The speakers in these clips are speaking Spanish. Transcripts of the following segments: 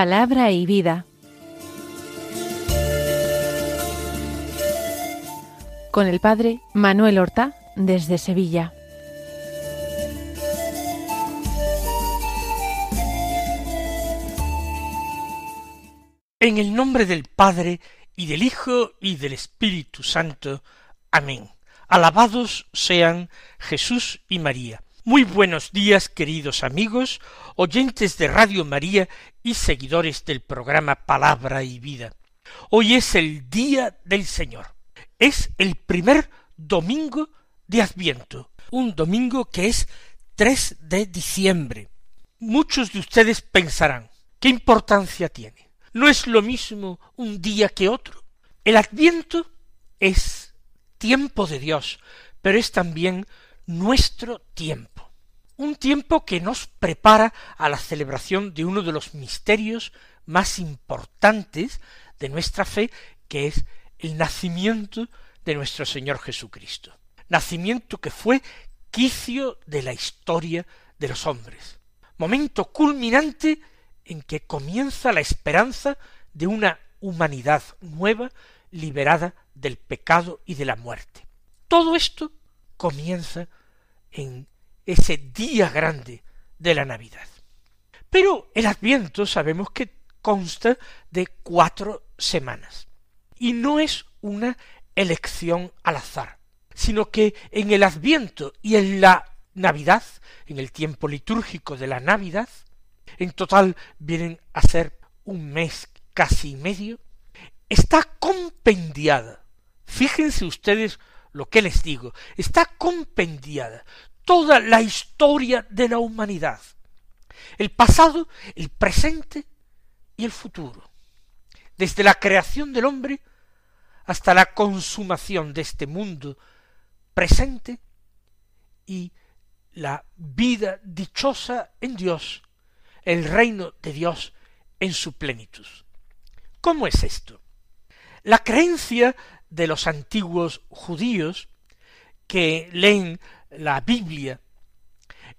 Palabra y vida. Con el Padre Manuel Horta, desde Sevilla. En el nombre del Padre, y del Hijo, y del Espíritu Santo. Amén. Alabados sean Jesús y María muy buenos días, queridos amigos, oyentes de Radio María y seguidores del programa Palabra y Vida. Hoy es el Día del Señor. Es el primer domingo de Adviento, un domingo que es 3 de diciembre. Muchos de ustedes pensarán, ¿qué importancia tiene? ¿No es lo mismo un día que otro? El Adviento es tiempo de Dios, pero es también nuestro tiempo un tiempo que nos prepara a la celebración de uno de los misterios más importantes de nuestra fe, que es el nacimiento de nuestro Señor Jesucristo. Nacimiento que fue quicio de la historia de los hombres. Momento culminante en que comienza la esperanza de una humanidad nueva liberada del pecado y de la muerte. Todo esto comienza en ese día grande de la Navidad. Pero el Adviento sabemos que consta de cuatro semanas. Y no es una elección al azar, sino que en el Adviento y en la Navidad, en el tiempo litúrgico de la Navidad, en total vienen a ser un mes casi medio, está compendiada. Fíjense ustedes lo que les digo, está compendiada toda la historia de la humanidad. El pasado, el presente y el futuro. Desde la creación del hombre hasta la consumación de este mundo presente y la vida dichosa en Dios, el reino de Dios en su plenitud. ¿Cómo es esto? La creencia de los antiguos judíos que leen la Biblia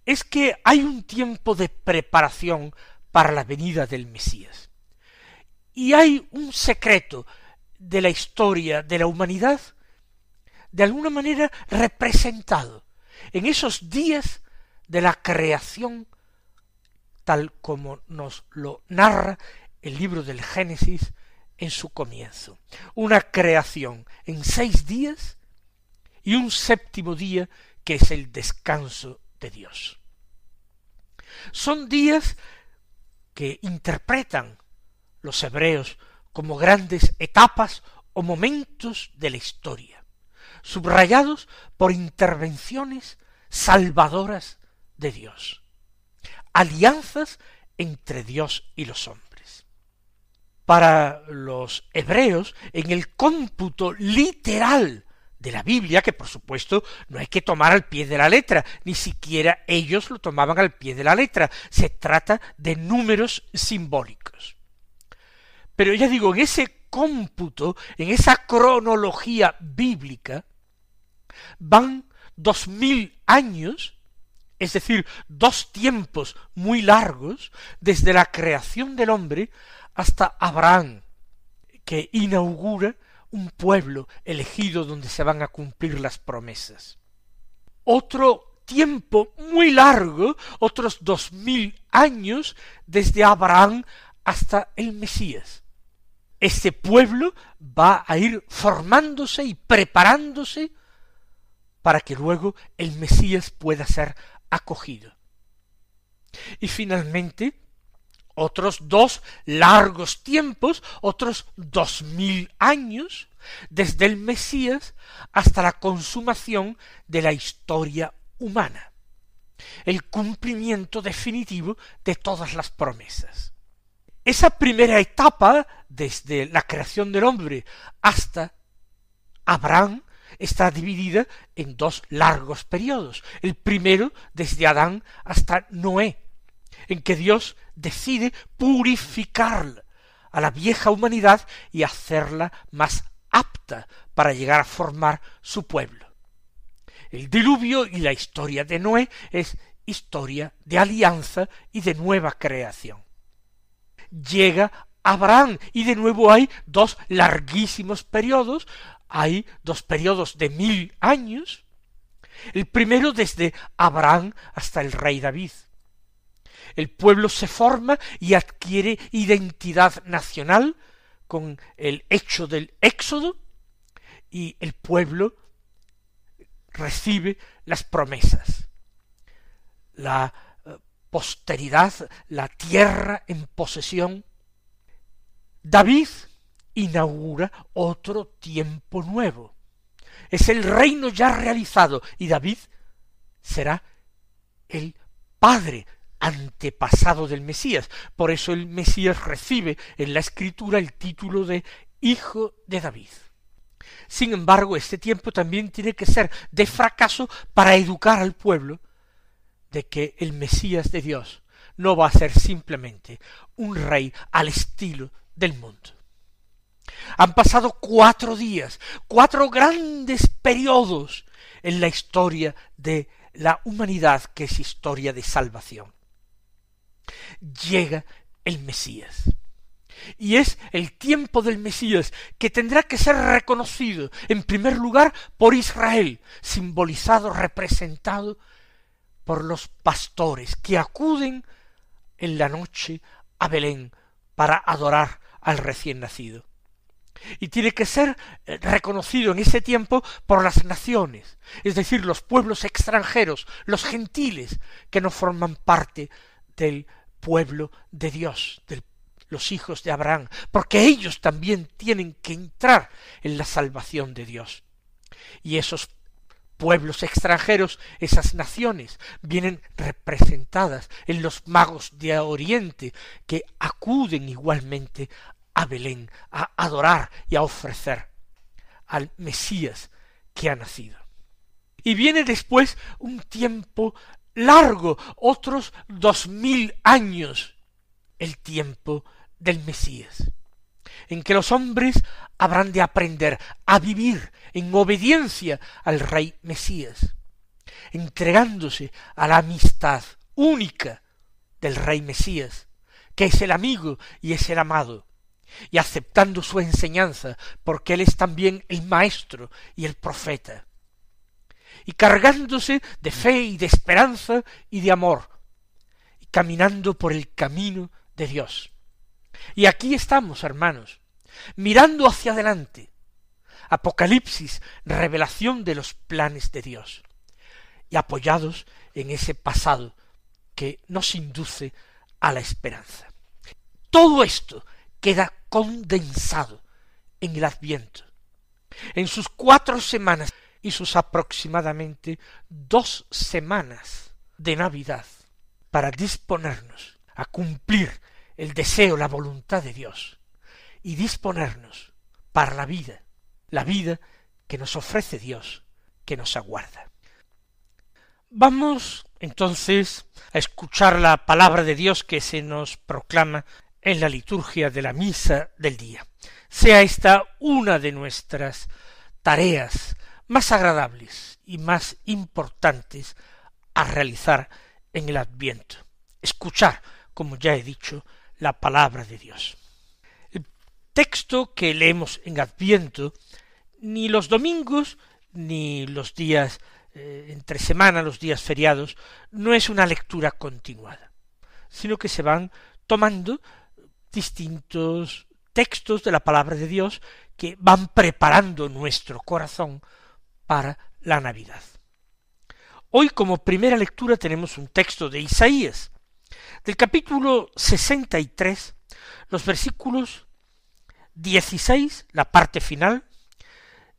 es que hay un tiempo de preparación para la venida del Mesías. Y hay un secreto de la historia de la humanidad, de alguna manera representado en esos días de la creación, tal como nos lo narra el libro del Génesis en su comienzo. Una creación en seis días y un séptimo día que es el descanso de Dios. Son días que interpretan los hebreos como grandes etapas o momentos de la historia, subrayados por intervenciones salvadoras de Dios, alianzas entre Dios y los hombres. Para los hebreos, en el cómputo literal de la Biblia, que por supuesto no hay que tomar al pie de la letra, ni siquiera ellos lo tomaban al pie de la letra, se trata de números simbólicos. Pero ya digo, en ese cómputo, en esa cronología bíblica, van dos mil años, es decir, dos tiempos muy largos, desde la creación del hombre hasta Abraham, que inaugura un pueblo elegido donde se van a cumplir las promesas. Otro tiempo muy largo, otros dos mil años, desde Abraham hasta el Mesías. Este pueblo va a ir formándose y preparándose para que luego el Mesías pueda ser acogido. Y finalmente, otros dos largos tiempos, otros dos mil años, desde el Mesías hasta la consumación de la historia humana, el cumplimiento definitivo de todas las promesas. Esa primera etapa, desde la creación del hombre hasta Abraham, está dividida en dos largos periodos. El primero, desde Adán hasta Noé, en que Dios decide purificar a la vieja humanidad y hacerla más apta para llegar a formar su pueblo. El diluvio y la historia de Noé es historia de alianza y de nueva creación. Llega Abraham y de nuevo hay dos larguísimos periodos, hay dos periodos de mil años, el primero desde Abraham hasta el rey David, el pueblo se forma y adquiere identidad nacional con el hecho del éxodo y el pueblo recibe las promesas. La eh, posteridad, la tierra en posesión. David inaugura otro tiempo nuevo. Es el reino ya realizado y David será el padre antepasado del Mesías. Por eso el Mesías recibe en la escritura el título de Hijo de David. Sin embargo, este tiempo también tiene que ser de fracaso para educar al pueblo de que el Mesías de Dios no va a ser simplemente un rey al estilo del mundo. Han pasado cuatro días, cuatro grandes periodos en la historia de la humanidad que es historia de salvación. Llega el Mesías. Y es el tiempo del Mesías que tendrá que ser reconocido en primer lugar por Israel, simbolizado, representado por los pastores que acuden en la noche a Belén para adorar al recién nacido. Y tiene que ser eh, reconocido en ese tiempo por las naciones, es decir, los pueblos extranjeros, los gentiles que no forman parte del pueblo de Dios, de los hijos de Abraham, porque ellos también tienen que entrar en la salvación de Dios. Y esos pueblos extranjeros, esas naciones, vienen representadas en los magos de Oriente, que acuden igualmente a Belén, a adorar y a ofrecer al Mesías que ha nacido. Y viene después un tiempo largo, otros dos mil años, el tiempo del Mesías, en que los hombres habrán de aprender a vivir en obediencia al Rey Mesías, entregándose a la amistad única del Rey Mesías, que es el amigo y es el amado, y aceptando su enseñanza, porque Él es también el Maestro y el Profeta y cargándose de fe y de esperanza y de amor, y caminando por el camino de Dios. Y aquí estamos, hermanos, mirando hacia adelante. Apocalipsis, revelación de los planes de Dios, y apoyados en ese pasado que nos induce a la esperanza. Todo esto queda condensado en el Adviento. En sus cuatro semanas y sus aproximadamente dos semanas de Navidad para disponernos a cumplir el deseo, la voluntad de Dios y disponernos para la vida, la vida que nos ofrece Dios, que nos aguarda. Vamos entonces a escuchar la palabra de Dios que se nos proclama en la liturgia de la misa del día. Sea esta una de nuestras tareas más agradables y más importantes a realizar en el adviento. Escuchar, como ya he dicho, la palabra de Dios. El texto que leemos en adviento, ni los domingos, ni los días eh, entre semana, los días feriados, no es una lectura continuada, sino que se van tomando distintos textos de la palabra de Dios que van preparando nuestro corazón para la Navidad. Hoy como primera lectura tenemos un texto de Isaías, del capítulo 63, los versículos 16, la parte final,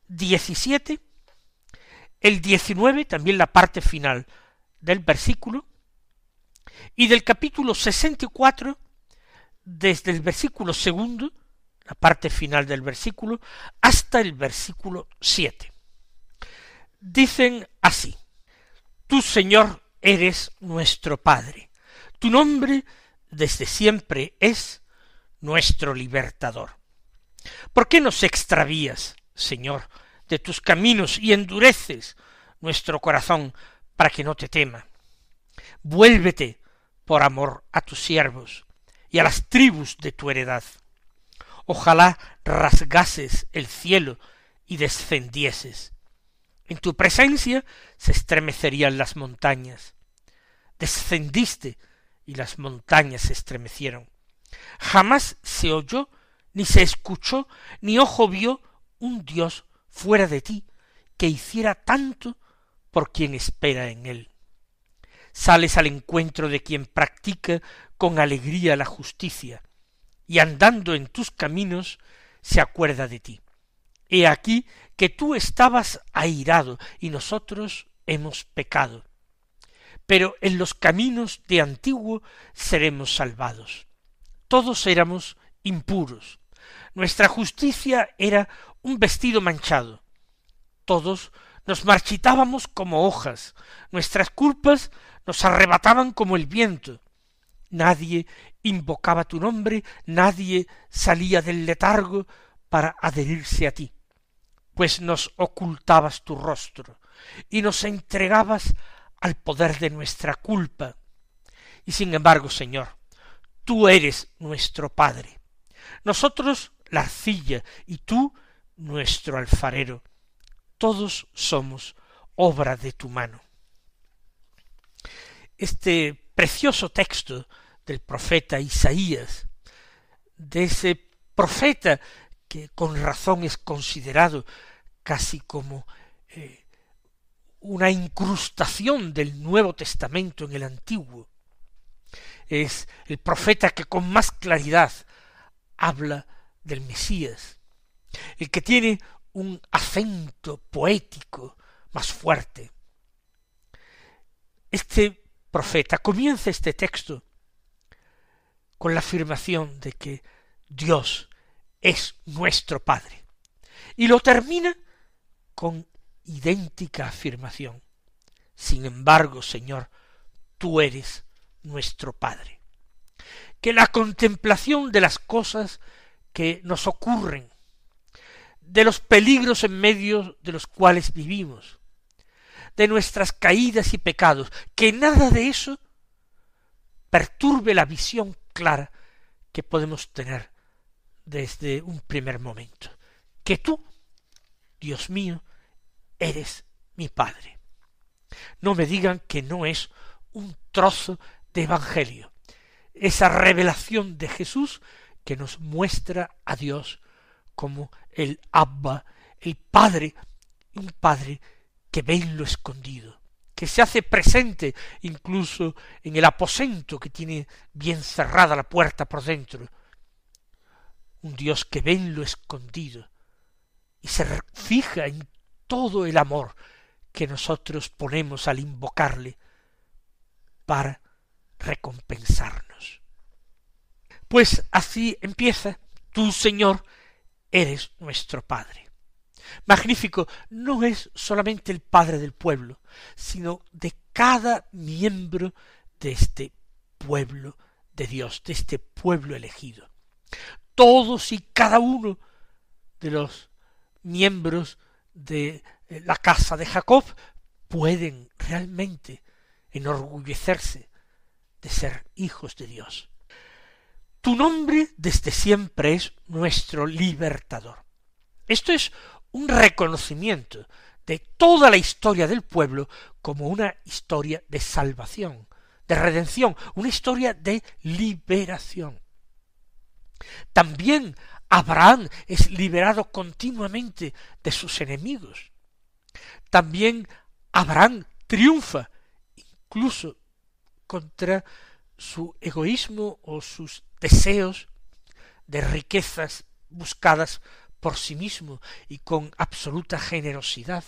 17, el 19, también la parte final del versículo, y del capítulo 64, desde el versículo segundo, la parte final del versículo, hasta el versículo 7 dicen así, Tú, Señor, eres nuestro Padre, tu nombre desde siempre es nuestro libertador. ¿Por qué nos extravías, Señor, de tus caminos y endureces nuestro corazón para que no te tema? Vuélvete por amor a tus siervos y a las tribus de tu heredad. Ojalá rasgases el cielo y descendieses en tu presencia se estremecerían las montañas. Descendiste y las montañas se estremecieron. Jamás se oyó, ni se escuchó, ni ojo vio un Dios fuera de ti que hiciera tanto por quien espera en él. Sales al encuentro de quien practica con alegría la justicia, y andando en tus caminos se acuerda de ti. He aquí que tú estabas airado y nosotros hemos pecado. Pero en los caminos de antiguo seremos salvados. Todos éramos impuros. Nuestra justicia era un vestido manchado. Todos nos marchitábamos como hojas, nuestras culpas nos arrebataban como el viento. Nadie invocaba tu nombre, nadie salía del letargo para adherirse a ti pues nos ocultabas tu rostro y nos entregabas al poder de nuestra culpa. Y sin embargo, Señor, tú eres nuestro Padre. Nosotros la arcilla y tú nuestro alfarero. Todos somos obra de tu mano. Este precioso texto del profeta Isaías, de ese profeta que con razón es considerado casi como eh, una incrustación del Nuevo Testamento en el Antiguo. Es el profeta que con más claridad habla del Mesías, el que tiene un acento poético más fuerte. Este profeta comienza este texto con la afirmación de que Dios es nuestro Padre y lo termina con idéntica afirmación. Sin embargo, Señor, tú eres nuestro Padre. Que la contemplación de las cosas que nos ocurren, de los peligros en medio de los cuales vivimos, de nuestras caídas y pecados, que nada de eso perturbe la visión clara que podemos tener desde un primer momento. Que tú, Dios mío, eres mi Padre. No me digan que no es un trozo de Evangelio, esa revelación de Jesús que nos muestra a Dios como el Abba, el Padre, un Padre que ve en lo escondido, que se hace presente incluso en el aposento que tiene bien cerrada la puerta por dentro. Un Dios que ve en lo escondido y se fija en todo el amor que nosotros ponemos al invocarle para recompensarnos. Pues así empieza, tú Señor, eres nuestro Padre. Magnífico no es solamente el Padre del pueblo, sino de cada miembro de este pueblo de Dios, de este pueblo elegido. Todos y cada uno de los miembros de eh, la casa de Jacob pueden realmente enorgullecerse de ser hijos de Dios. Tu nombre desde siempre es nuestro libertador. Esto es un reconocimiento de toda la historia del pueblo como una historia de salvación, de redención, una historia de liberación. También Abraham es liberado continuamente de sus enemigos. También Abraham triunfa incluso contra su egoísmo o sus deseos de riquezas buscadas por sí mismo y con absoluta generosidad.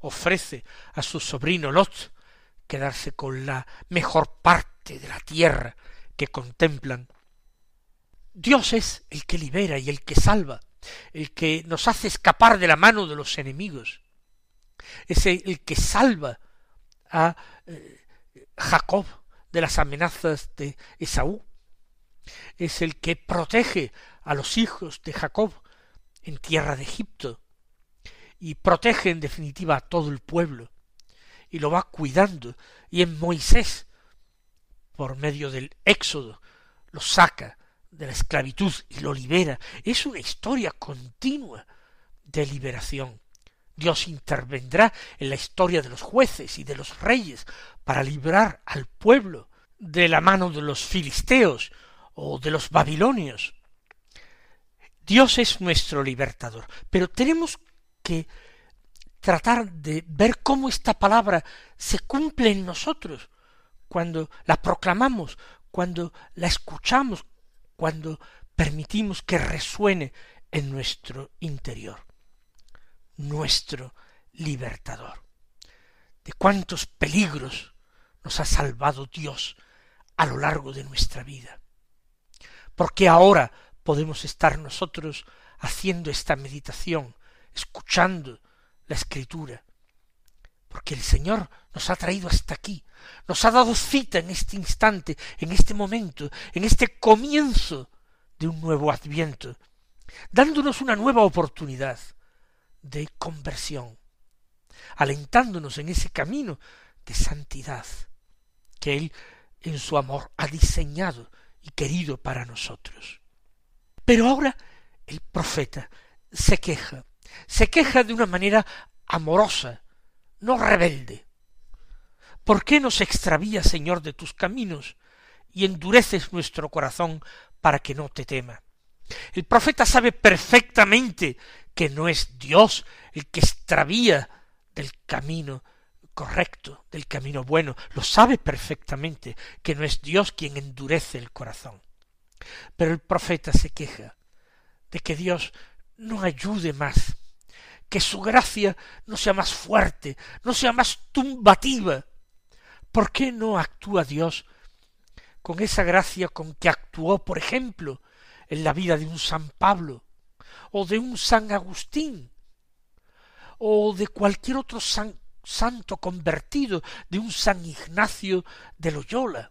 Ofrece a su sobrino Lot quedarse con la mejor parte de la tierra que contemplan Dios es el que libera y el que salva, el que nos hace escapar de la mano de los enemigos. Es el que salva a eh, Jacob de las amenazas de Esaú. Es el que protege a los hijos de Jacob en tierra de Egipto y protege en definitiva a todo el pueblo y lo va cuidando y en Moisés por medio del éxodo lo saca de la esclavitud y lo libera. Es una historia continua de liberación. Dios intervendrá en la historia de los jueces y de los reyes para librar al pueblo de la mano de los filisteos o de los babilonios. Dios es nuestro libertador, pero tenemos que tratar de ver cómo esta palabra se cumple en nosotros cuando la proclamamos, cuando la escuchamos, cuando permitimos que resuene en nuestro interior. Nuestro libertador. De cuántos peligros nos ha salvado Dios a lo largo de nuestra vida. Porque ahora podemos estar nosotros haciendo esta meditación, escuchando la escritura, porque el Señor nos ha traído hasta aquí, nos ha dado cita en este instante, en este momento, en este comienzo de un nuevo adviento, dándonos una nueva oportunidad de conversión, alentándonos en ese camino de santidad que Él en su amor ha diseñado y querido para nosotros. Pero ahora el profeta se queja, se queja de una manera amorosa, no rebelde. ¿Por qué nos extravías, Señor, de tus caminos y endureces nuestro corazón para que no te tema? El profeta sabe perfectamente que no es Dios el que extravía del camino correcto, del camino bueno. Lo sabe perfectamente que no es Dios quien endurece el corazón. Pero el profeta se queja de que Dios no ayude más que su gracia no sea más fuerte, no sea más tumbativa. ¿Por qué no actúa Dios con esa gracia con que actuó, por ejemplo, en la vida de un San Pablo, o de un San Agustín, o de cualquier otro santo convertido, de un San Ignacio de Loyola?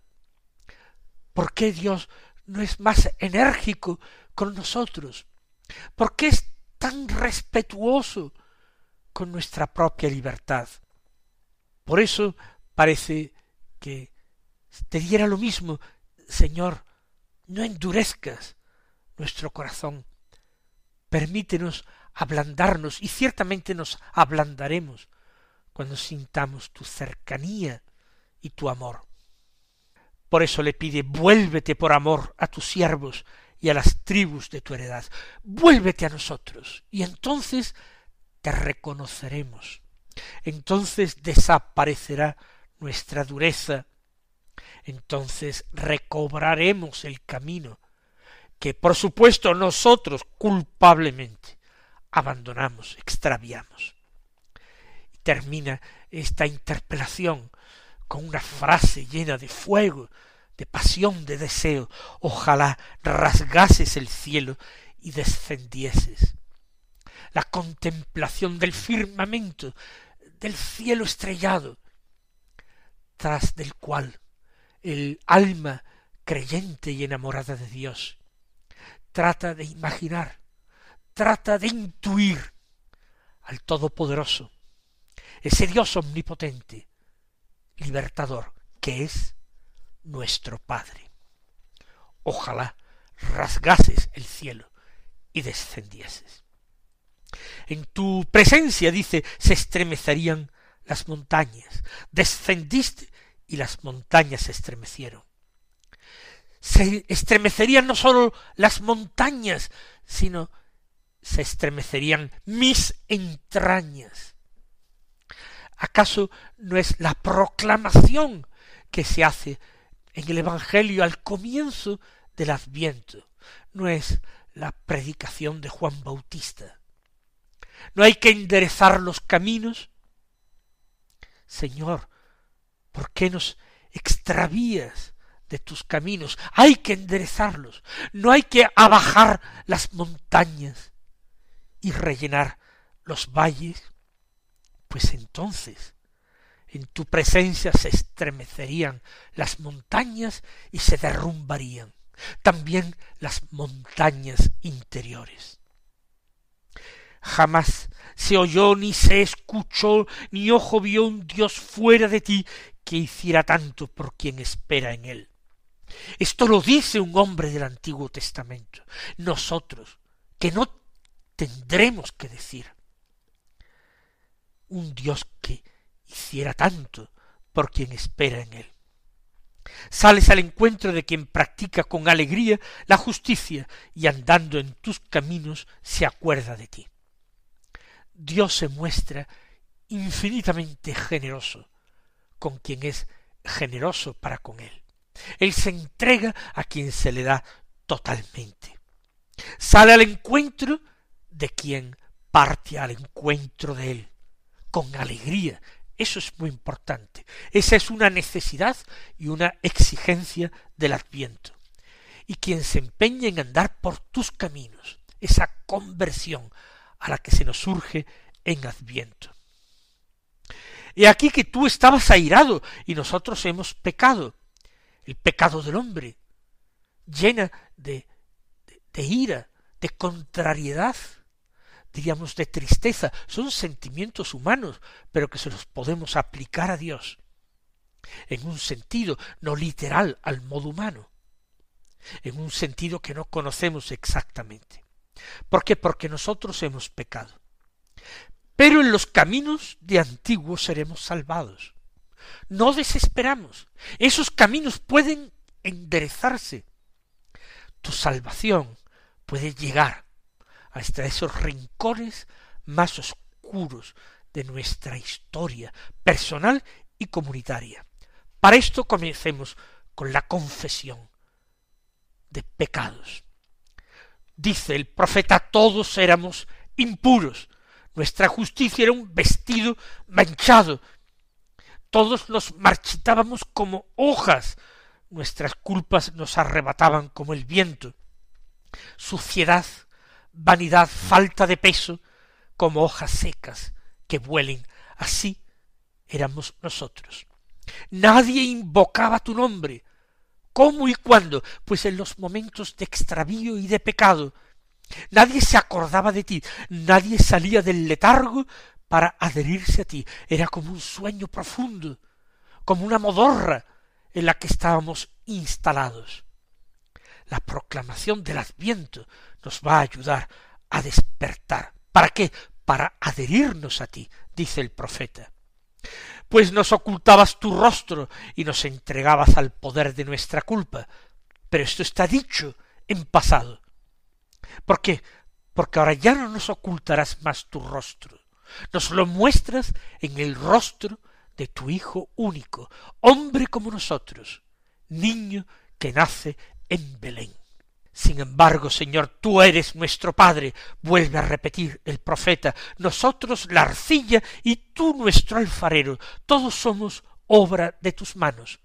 ¿Por qué Dios no es más enérgico con nosotros? ¿Por qué es tan respetuoso con nuestra propia libertad. Por eso parece que te diera lo mismo, Señor, no endurezcas nuestro corazón, permítenos ablandarnos y ciertamente nos ablandaremos cuando sintamos tu cercanía y tu amor. Por eso le pide, vuélvete por amor a tus siervos y a las tribus de tu heredad. Vuélvete a nosotros y entonces te reconoceremos. Entonces desaparecerá nuestra dureza. Entonces recobraremos el camino que por supuesto nosotros culpablemente abandonamos, extraviamos. Y termina esta interpelación con una frase llena de fuego de pasión, de deseo, ojalá rasgases el cielo y descendieses. La contemplación del firmamento, del cielo estrellado, tras del cual el alma creyente y enamorada de Dios trata de imaginar, trata de intuir al Todopoderoso, ese Dios omnipotente, libertador, que es nuestro Padre. Ojalá rasgases el cielo y descendieses. En tu presencia, dice, se estremecerían las montañas. Descendiste y las montañas se estremecieron. Se estremecerían no sólo las montañas, sino se estremecerían mis entrañas. ¿Acaso no es la proclamación que se hace en el Evangelio al comienzo del Adviento. No es la predicación de Juan Bautista. No hay que enderezar los caminos. Señor, ¿por qué nos extravías de tus caminos? Hay que enderezarlos. No hay que abajar las montañas y rellenar los valles. Pues entonces, en tu presencia se estremecerían las montañas y se derrumbarían, también las montañas interiores. Jamás se oyó ni se escuchó, ni ojo vio un Dios fuera de ti que hiciera tanto por quien espera en él. Esto lo dice un hombre del Antiguo Testamento. Nosotros, que no tendremos que decir. Un Dios que hiciera tanto por quien espera en él. Sales al encuentro de quien practica con alegría la justicia y andando en tus caminos se acuerda de ti. Dios se muestra infinitamente generoso con quien es generoso para con él. Él se entrega a quien se le da totalmente. Sale al encuentro de quien parte al encuentro de él, con alegría eso es muy importante. Esa es una necesidad y una exigencia del adviento. Y quien se empeña en andar por tus caminos, esa conversión a la que se nos surge en adviento. He aquí que tú estabas airado y nosotros hemos pecado. El pecado del hombre, llena de ira, de contrariedad, diríamos, de tristeza, son sentimientos humanos, pero que se los podemos aplicar a Dios, en un sentido no literal al modo humano, en un sentido que no conocemos exactamente. Porque nosotros hemos pecado. Pero en los caminos de antiguo seremos salvados. No desesperamos. Esos caminos pueden enderezarse. Tu salvación puede llegar hasta esos rincones más oscuros de nuestra historia personal y comunitaria. Para esto comencemos con la confesión de pecados. Dice el profeta, todos éramos impuros, nuestra justicia era un vestido manchado, todos nos marchitábamos como hojas, nuestras culpas nos arrebataban como el viento. Suciedad, vanidad, falta de peso, como hojas secas que vuelen. Así éramos nosotros. Nadie invocaba tu nombre. ¿Cómo y cuándo? Pues en los momentos de extravío y de pecado. Nadie se acordaba de ti, nadie salía del letargo para adherirse a ti. Era como un sueño profundo, como una modorra en la que estábamos instalados. La proclamación del adviento nos va a ayudar a despertar. ¿Para qué? Para adherirnos a ti, dice el profeta. Pues nos ocultabas tu rostro y nos entregabas al poder de nuestra culpa. Pero esto está dicho en pasado. ¿Por qué? Porque ahora ya no nos ocultarás más tu rostro. Nos lo muestras en el rostro de tu Hijo único, hombre como nosotros, niño que nace en Belén. Sin embargo, Señor, tú eres nuestro Padre, vuelve a repetir el profeta, nosotros la arcilla y tú nuestro alfarero, todos somos obra de tus manos.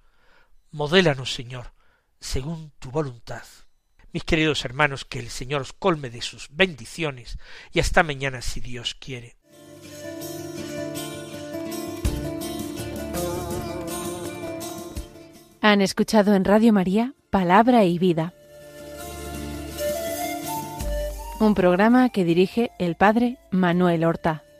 Modélanos, Señor, según tu voluntad. Mis queridos hermanos, que el Señor os colme de sus bendiciones y hasta mañana si Dios quiere. Han escuchado en Radio María Palabra y Vida un programa que dirige el padre Manuel Horta.